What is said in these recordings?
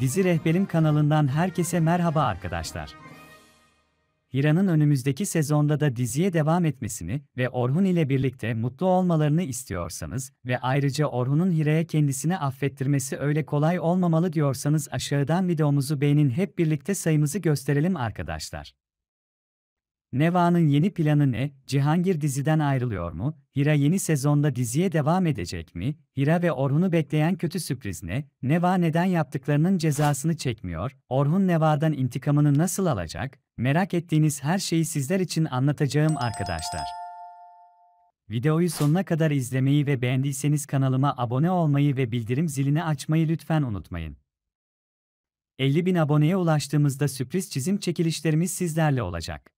Dizi Rehberim kanalından herkese merhaba arkadaşlar. Hira'nın önümüzdeki sezonda da diziye devam etmesini ve Orhun ile birlikte mutlu olmalarını istiyorsanız ve ayrıca Orhun'un Hira'ya kendisini affettirmesi öyle kolay olmamalı diyorsanız aşağıdan videomuzu beğenin hep birlikte sayımızı gösterelim arkadaşlar. Neva'nın yeni planı ne? Cihangir diziden ayrılıyor mu? Hira yeni sezonda diziye devam edecek mi? Hira ve Orhun'u bekleyen kötü sürpriz ne? Neva neden yaptıklarının cezasını çekmiyor? Orhun Neva'dan intikamını nasıl alacak? Merak ettiğiniz her şeyi sizler için anlatacağım arkadaşlar. Videoyu sonuna kadar izlemeyi ve beğendiyseniz kanalıma abone olmayı ve bildirim zilini açmayı lütfen unutmayın. 50 bin aboneye ulaştığımızda sürpriz çizim çekilişlerimiz sizlerle olacak.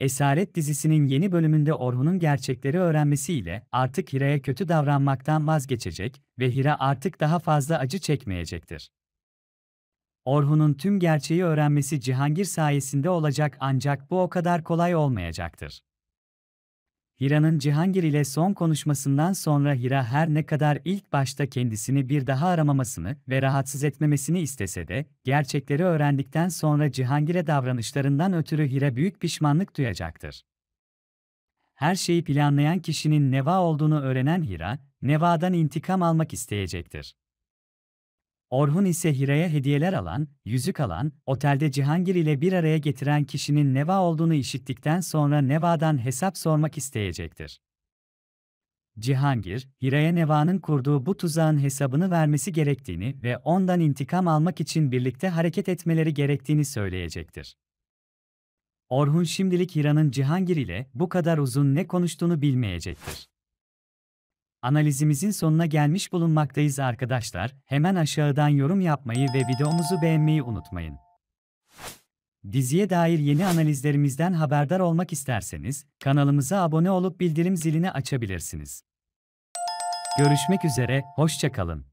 Esaret dizisinin yeni bölümünde Orhun'un gerçekleri öğrenmesiyle artık Hira'ya kötü davranmaktan vazgeçecek ve Hira artık daha fazla acı çekmeyecektir. Orhun'un tüm gerçeği öğrenmesi Cihangir sayesinde olacak ancak bu o kadar kolay olmayacaktır. Hira'nın Cihangir ile son konuşmasından sonra Hira her ne kadar ilk başta kendisini bir daha aramamasını ve rahatsız etmemesini istese de, gerçekleri öğrendikten sonra Cihangir'e davranışlarından ötürü Hira büyük pişmanlık duyacaktır. Her şeyi planlayan kişinin Neva olduğunu öğrenen Hira, Neva'dan intikam almak isteyecektir. Orhun ise Hira'ya hediyeler alan, yüzük alan, otelde Cihangir ile bir araya getiren kişinin Neva olduğunu işittikten sonra Neva'dan hesap sormak isteyecektir. Cihangir, Hira'ya Neva'nın kurduğu bu tuzağın hesabını vermesi gerektiğini ve ondan intikam almak için birlikte hareket etmeleri gerektiğini söyleyecektir. Orhun şimdilik Hira'nın Cihangir ile bu kadar uzun ne konuştuğunu bilmeyecektir. Analizimizin sonuna gelmiş bulunmaktayız arkadaşlar. Hemen aşağıdan yorum yapmayı ve videomuzu beğenmeyi unutmayın. Diziye dair yeni analizlerimizden haberdar olmak isterseniz kanalımıza abone olup bildirim zilini açabilirsiniz. Görüşmek üzere, hoşçakalın.